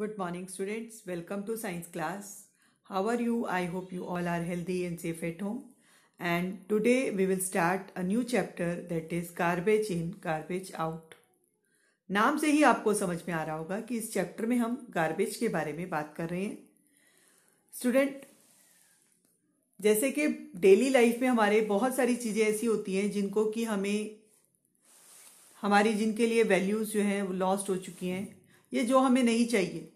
Good morning students welcome to science class how are you I hope you all are healthy and safe at home and today we will start a new chapter that is garbage in garbage out नाम से ही आपको समझ में आ रहा होगा कि इस chapter में हम गार्बेज के बारे में बात कर रहे हैं स्टूडेंट जैसे कि डेली लाइफ में हमारे बहुत सारी चीज़ें ऐसी होती हैं जिनको कि हमें हमारी जिनके लिए वैल्यूज जो हैं वो लॉस्ट हो चुकी हैं ये जो हमें नहीं चाहिए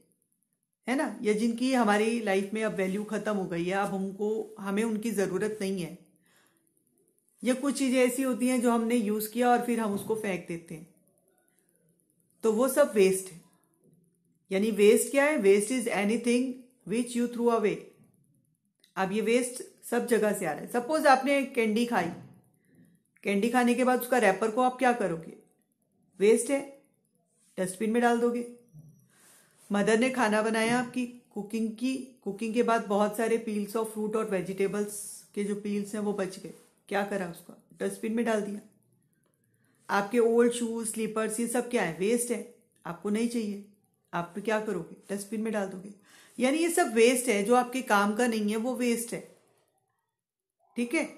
है ना या जिनकी हमारी लाइफ में अब वैल्यू ख़त्म हो गई है अब हमको हमें उनकी ज़रूरत नहीं है या कुछ चीज़ें ऐसी होती हैं जो हमने यूज़ किया और फिर हम उसको फेंक देते हैं तो वो सब वेस्ट है यानी वेस्ट क्या है waste is anything which you throw away अब ये वेस्ट सब जगह से आ रहा है सपोज आपने कैंडी खाई कैंडी खाने के बाद उसका रैपर को आप क्या करोगे वेस्ट है डस्टबिन में डाल दोगे मदर ने खाना बनाया आपकी कुकिंग की कुकिंग के बाद बहुत सारे पील्स ऑफ फ्रूट और वेजिटेबल्स के जो पील्स हैं वो बच गए क्या करा उसका डस्टबिन में डाल दिया आपके ओल्ड शूज स्लीपर्स ये सब क्या है वेस्ट है आपको नहीं चाहिए आप तो क्या करोगे डस्टबिन में डाल दोगे यानी ये सब वेस्ट है जो आपके काम का नहीं है वो वेस्ट है ठीक है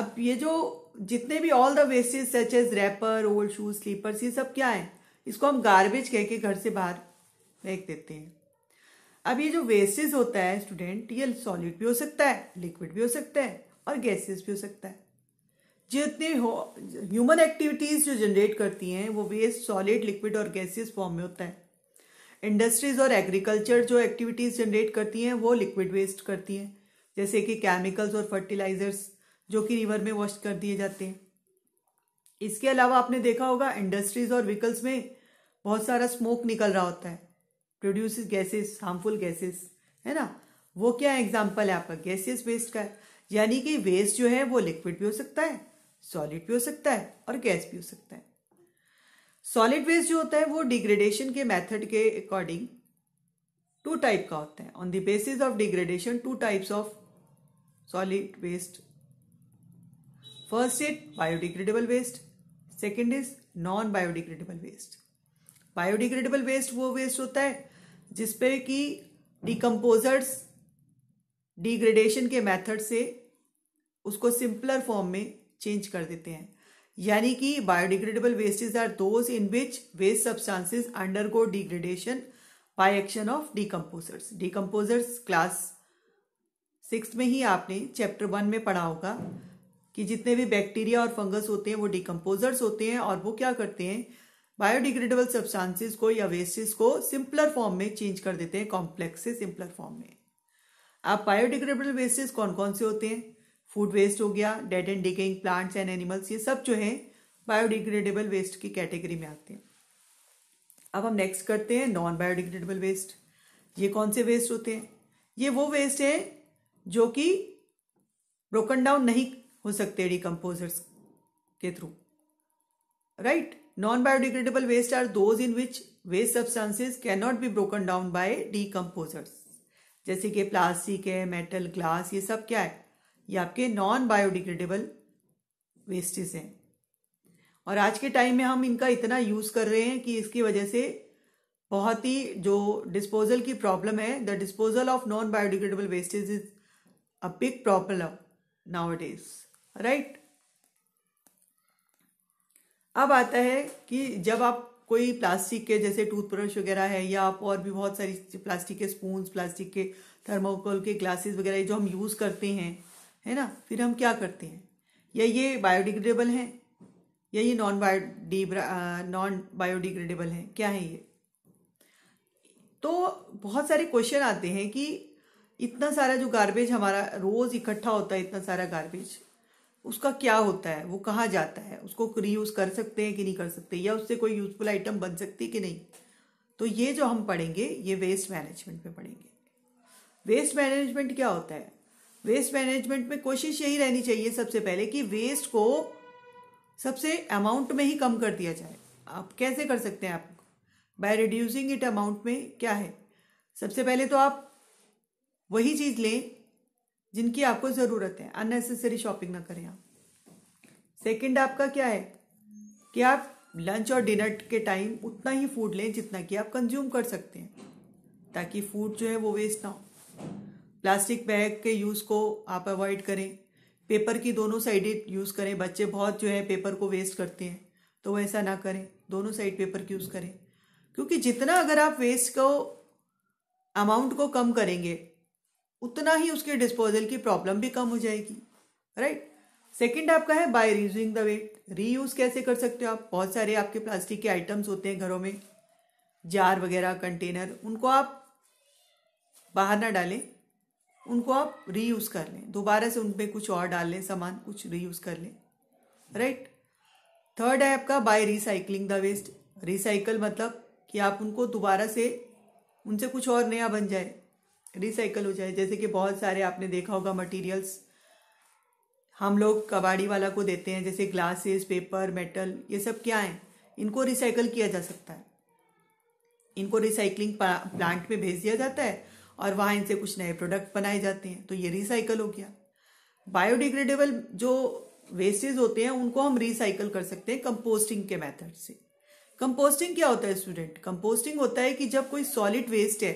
अब ये जो जितने भी all the wastage such as wrapper old shoes slippers ये सब क्या है इसको हम गार्बेज कह के घर से बाहर फेंक देते हैं अब ये जो वेस्टेज होता है स्टूडेंट ये सॉलिड भी हो सकता है लिक्विड भी हो सकता है और गैसेस भी हो सकता है जितने ह्यूमन एक्टिविटीज जो जनरेट करती हैं वो वेस्ट सॉलिड लिक्विड और गैसेस फॉर्म में होता है इंडस्ट्रीज और एग्रीकल्चर जो एक्टिविटीज जनरेट करती हैं वो लिक्विड वेस्ट करती हैं जैसे कि केमिकल्स और फर्टिलाइजर्स जो कि रिवर में वॉश कर दिए जाते हैं इसके अलावा आपने देखा होगा इंडस्ट्रीज और व्हीकल्स में बहुत सारा स्मोक निकल रहा होता है प्रोड्यूस गैसेस हार्मफुल गैसेस है ना वो क्या एग्जाम्पल है आपका गैसेस वेस्ट का यानी कि वेस्ट जो है वो लिक्विड भी हो सकता है सॉलिड भी हो सकता है और गैस भी हो सकता है सॉलिड वेस्ट जो होता है वो डिग्रेडेशन के मेथड के अकॉर्डिंग टू टाइप का होता है on the basis of degradation two types of solid waste first is biodegradable waste second is non biodegradable waste biodegradable waste वो वेस्ट होता है जिसपे कि डिकम्पोजर्स डिग्रेडेशन के मेथड से उसको सिंपलर फॉर्म में चेंज कर देते हैं यानी कि biodegradable wastage are those in which waste substances undergo degradation by action of decomposers decomposers class six में ही आपने चैप्टर वन में पढ़ा होगा कि जितने भी बैक्टीरिया और फंगस होते हैं वो डिकम्पोजर्स होते हैं और वो क्या करते हैं बायोडिग्रेडेबल सब्सटेंसेस को या वेस्टिस को सिंपलर फॉर्म में चेंज कर देते हैं कॉम्प्लेक्स से सिंपलर फॉर्म में अब बायोडिग्रेडेबल वेस्टेस कौन कौन से होते हैं फूड वेस्ट हो गया dead and decaying plants and animals ये सब जो है बायोडिग्रेडेबल वेस्ट की कैटेगरी में आते हैं अब हम नेक्स्ट करते हैं नॉन बायोडिग्रेडेबल वेस्ट ये कौन से वेस्ट होते हैं ये वो वेस्ट है जो कि ब्रोकन डाउन नहीं हो सकते डिकम्पोजर्स के through right right? Non biodegradable waste are those in which waste substances can not be broken down by decomposers जैसे कि प्लास्टिक है मेटल ग्लास ये सब क्या है ये आपके नॉन बायोडिग्रेडेबल वेस्टेज हैं और आज के टाइम में हम इनका इतना यूज़ कर रहे हैं कि इसकी वजह से बहुत ही जो डिस्पोजल की प्रॉब्लम है the disposal of non biodegradable wastage is a big problem now it is right अब आता है कि जब आप कोई प्लास्टिक के जैसे टूथब्रश वगैरह है या आप और भी बहुत सारी प्लास्टिक के स्पून प्लास्टिक के थर्मोकोल के ग्लासेस वगैरह जो हम यूज़ करते हैं है ना फिर हम क्या करते हैं या ये बायोडिग्रेडेबल हैं या ये नॉन बायोडी नॉन बायोडिग्रेडेबल हैं क्या है ये तो बहुत सारे क्वेश्चन आते हैं कि इतना सारा जो गार्बेज हमारा रोज़ इकट्ठा होता है इतना सारा गार्बेज उसका क्या होता है वो कहाँ जाता है उसको रीयूज़ कर सकते हैं कि नहीं कर सकते या उससे कोई यूज़फुल आइटम बन सकती कि नहीं तो ये जो हम पढ़ेंगे ये वेस्ट मैनेजमेंट में पढ़ेंगे वेस्ट मैनेजमेंट क्या होता है वेस्ट मैनेजमेंट में कोशिश यही रहनी चाहिए सबसे पहले कि वेस्ट को सबसे अमाउंट में ही कम कर दिया जाए आप कैसे कर सकते हैं आप बाय रिड्यूसिंग इट अमाउंट में क्या है सबसे पहले तो आप वही चीज़ लें जिनकी आपको ज़रूरत है अननेसेसरी शॉपिंग ना करें आप सेकेंड आपका क्या है कि आप लंच और डिनर के टाइम उतना ही फूड लें जितना कि आप कंज्यूम कर सकते हैं ताकि फूड जो है वो वेस्ट ना हो प्लास्टिक बैग के यूज़ को आप अवॉइड करें पेपर की दोनों साइड यूज़ करें बच्चे बहुत जो है पेपर को वेस्ट करते हैं तो ऐसा ना करें दोनों साइड पेपर की यूज़ करें क्योंकि जितना अगर आप वेस्ट को अमाउंट को कम करेंगे उतना ही उसके डिस्पोजल की प्रॉब्लम भी कम हो जाएगी राइट सेकेंड आपका है by reusing the waste reuse कैसे कर सकते हो आप बहुत सारे आपके प्लास्टिक के आइटम्स होते हैं घरों में जार वगैरह कंटेनर उनको आप बाहर ना डालें उनको आप रीयूज़ कर लें दोबारा से उनमें कुछ और डाल लें सामान कुछ रीयूज़ कर लें राइट थर्ड है आपका by recycling the waste recycle मतलब कि आप उनको दोबारा से उनसे कुछ और नया बन जाए रिसाइकल हो जाए जैसे कि बहुत सारे आपने देखा होगा मटेरियल्स हम लोग कबाड़ी वाला को देते हैं जैसे ग्लासेस पेपर मेटल ये सब क्या है इनको रिसाइकल किया जा सकता है इनको रिसाइकलिंग प्लांट में भेज दिया जाता है और वहाँ इनसे कुछ नए प्रोडक्ट बनाए जाते हैं तो ये रिसाइकल हो गया बायोडिग्रेडेबल जो वेस्टेज होते हैं उनको हम रिसाइकल कर सकते हैं कंपोस्टिंग के मेथड से कंपोस्टिंग क्या होता है स्टूडेंट कंपोस्टिंग होता है कि जब कोई सॉलिड वेस्ट है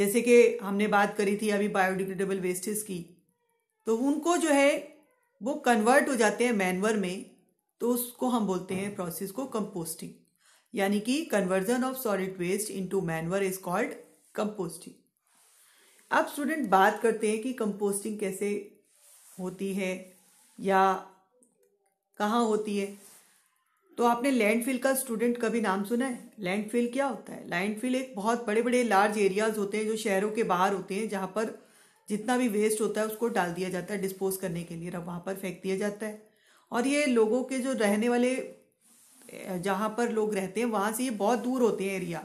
जैसे कि हमने बात करी थी अभी बायोडिग्रेडेबल वेस्टेज की तो उनको जो है वो कन्वर्ट हो जाते हैं मैनवर में तो उसको हम बोलते हैं प्रोसेस को कंपोस्टिंग यानी कि conversion of solid waste into manure is called composting अब स्टूडेंट बात करते हैं कि कंपोस्टिंग कैसे होती है या कहाँ होती है तो आपने लैंडफिल का स्टूडेंट कभी नाम सुना है लैंडफिल क्या होता है लैंडफिल एक बहुत बड़े बड़े लार्ज एरियाज होते हैं जो शहरों के बाहर होते हैं जहाँ पर जितना भी वेस्ट होता है उसको डाल दिया जाता है डिस्पोज करने के लिए वहाँ पर फेंक दिया जाता है और ये लोगों के जो रहने वाले जहाँ पर लोग रहते हैं वहाँ से ये बहुत दूर होते हैं एरिया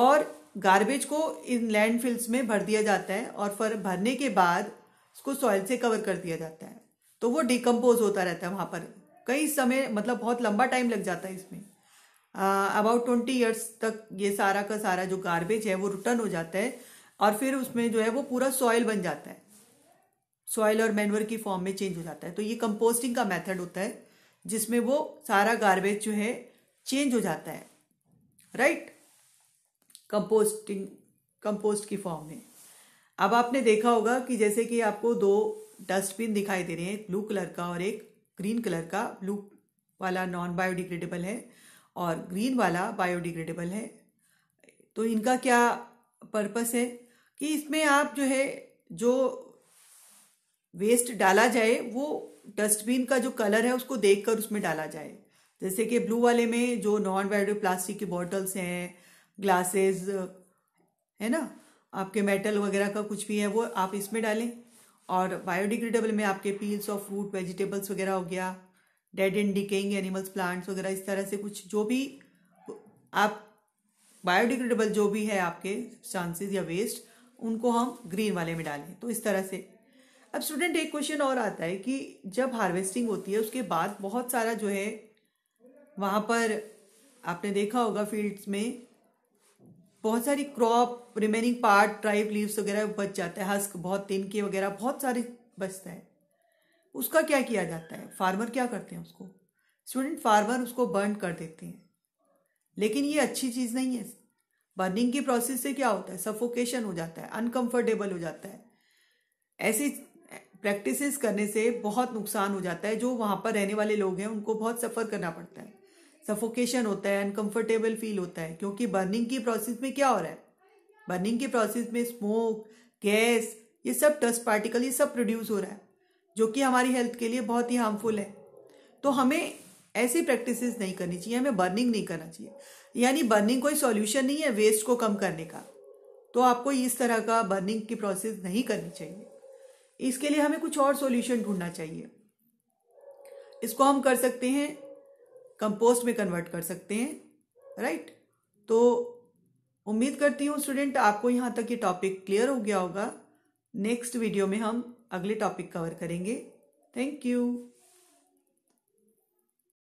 और गार्बेज को इन लैंडफिल्स में भर दिया जाता है और फिर भरने के बाद उसको सॉइल से कवर कर दिया जाता है तो वो डिकम्पोज होता रहता है वहाँ पर कई समय मतलब बहुत लंबा टाइम लग जाता है इसमें अबाउट ट्वेंटी ईयर्स तक ये सारा का सारा जो गार्बेज है वो रिटर्न हो जाता है और फिर उसमें जो है वो पूरा सॉयल बन जाता है सॉयल और मैनवर की फॉर्म में चेंज हो जाता है तो ये कंपोस्टिंग का मेथड होता है जिसमें वो सारा गार्बेज जो है चेंज हो जाता है राइट कंपोस्टिंग कंपोस्ट की फॉर्म में अब आपने देखा होगा कि जैसे कि आपको दो डस्टबिन दिखाई दे रहे हैं ब्लू कलर का और एक ग्रीन कलर का ब्लू वाला नॉन बायोडिग्रेडेबल है और ग्रीन वाला बायोडिग्रेडेबल है तो इनका क्या पर्पस है कि इसमें आप जो है जो वेस्ट डाला जाए वो डस्टबिन का जो कलर है उसको देखकर उसमें डाला जाए जैसे कि ब्लू वाले में जो नॉन बायोडिग प्लास्टिक की बॉटल्स हैं ग्लासेस है ना आपके मेटल वगैरह का कुछ भी है वो आप इसमें डालें और बायोडिग्रेडेबल में आपके पील्स ऑफ फ्रूट वेजिटेबल्स वगैरह हो गया dead and decaying animals plants वगैरह इस तरह से कुछ जो भी आप बायोडिग्रेडेबल जो भी है आपके चांसेस या वेस्ट उनको हम ग्रीन वाले में डालें तो इस तरह से अब स्टूडेंट एक क्वेश्चन और आता है कि जब हार्वेस्टिंग होती है उसके बाद बहुत सारा जो है वहाँ पर आपने देखा होगा फील्ड्स में बहुत सारी crop remaining part dried leaves वगैरह बच जाता है हस्क बहुत तिनके वगैरह बहुत सारे बचता है उसका क्या किया जाता है फार्मर क्या करते हैं उसको स्टूडेंट फार्मर उसको बर्न कर देते हैं लेकिन ये अच्छी चीज़ नहीं है बर्निंग की प्रोसेस से क्या होता है सफोकेशन हो जाता है अनकंफर्टेबल हो जाता है ऐसी प्रैक्टिसेस करने से बहुत नुकसान हो जाता है जो वहाँ पर रहने वाले लोग हैं उनको बहुत सफ़र करना पड़ता है सफोकेशन होता है अनकंफर्टेबल फील होता है क्योंकि बर्निंग की प्रोसेस में क्या हो रहा है बर्निंग के प्रोसेस में स्मोक गैस ये सब डस्ट पार्टिकल ये सब प्रोड्यूस हो रहा है जो कि हमारी हेल्थ के लिए बहुत ही हार्मफुल है तो हमें ऐसी प्रैक्टिस नहीं करनी चाहिए हमें बर्निंग नहीं करना चाहिए यानी बर्निंग कोई सॉल्यूशन नहीं है वेस्ट को कम करने का तो आपको इस तरह का बर्निंग की प्रोसेस नहीं करनी चाहिए इसके लिए हमें कुछ और सॉल्यूशन ढूंढना चाहिए इसको हम कर सकते हैं कंपोस्ट में कन्वर्ट कर सकते हैं राइट तो उम्मीद करती हूँ स्टूडेंट आपको यहाँ तक ये टॉपिक क्लियर हो गया होगा नेक्स्ट वीडियो में हम अगले टॉपिक कवर करेंगे थैंक यू